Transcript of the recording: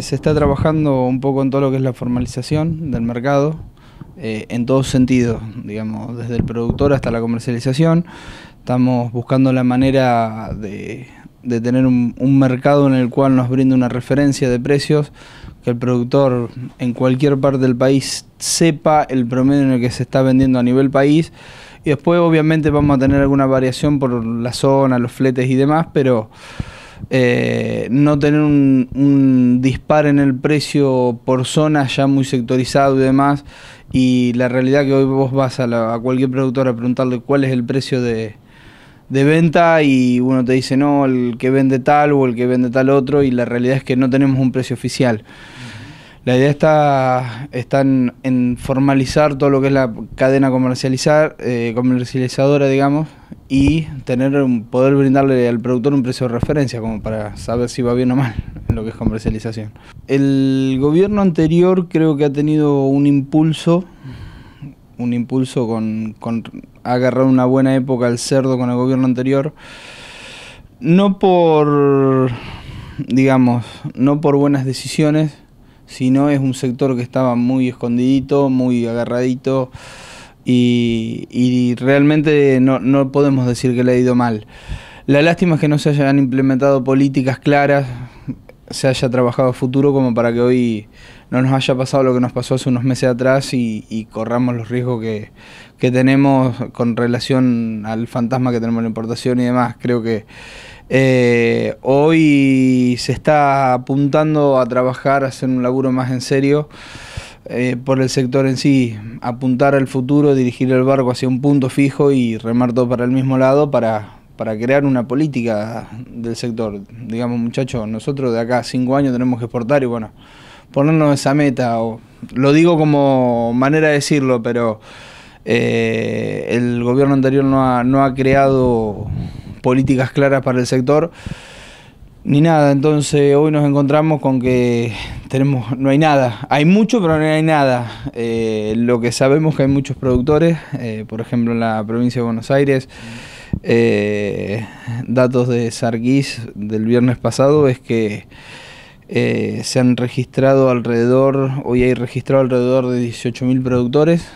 Eh, se está trabajando un poco en todo lo que es la formalización del mercado, eh, en todos sentidos, digamos, desde el productor hasta la comercialización. Estamos buscando la manera de, de tener un, un, mercado en el cual nos brinde una referencia de precios, que el productor en cualquier parte del país sepa el promedio en el que se está vendiendo a nivel país. Y después obviamente vamos a tener alguna variación por la zona, los fletes y demás, pero eh, no tener un, disparo en el precio por zona ya muy sectorizado y demás. Y la realidad que hoy vos vas a, cualquier productor a preguntarle cuál es el precio de, venta y uno te dice no, el que vende tal o el que vende tal otro y la realidad es que no tenemos un precio oficial. La idea está, está en, formalizar todo lo que es la cadena comercializar, eh, comercializadora, digamos, y tener poder brindarle al productor un precio de referencia como para saber si va bien o mal en lo que es comercialización. El gobierno anterior creo que ha tenido un impulso, un impulso con, agarrar ha una buena época al cerdo con el gobierno anterior, no por, digamos, no por buenas decisiones, sino es un sector que estaba muy escondidito, muy agarradito y, realmente no, podemos decir que le ha ido mal. La lástima es que no se hayan implementado políticas claras, se haya trabajado a futuro como para que hoy no nos haya pasado lo que nos pasó hace unos meses atrás y, corramos los riesgos que, tenemos con relación al fantasma que tenemos en la importación y demás. Creo que eh, hoy se está apuntando a trabajar, a hacer un laburo más en serio. Eh, por el sector en sí, apuntar al futuro, dirigir el barco hacia un punto fijo y remar todo para el mismo lado para, crear una política del sector. Digamos, muchachos, nosotros de acá cinco años tenemos que exportar y bueno, ponernos esa meta. lo digo como manera de decirlo, pero eh, el gobierno anterior no ha creado políticas claras para el sector ni nada. Entonces hoy nos encontramos con que tenemos, no hay nada. Hay mucho, pero no hay nada. Eh, lo que sabemos es que hay muchos productores, eh, por ejemplo en la provincia de Buenos Aires, eh, datos de Sarguís del viernes pasado es que se han registrado alrededor, hoy hay registrado alrededor de mil productores.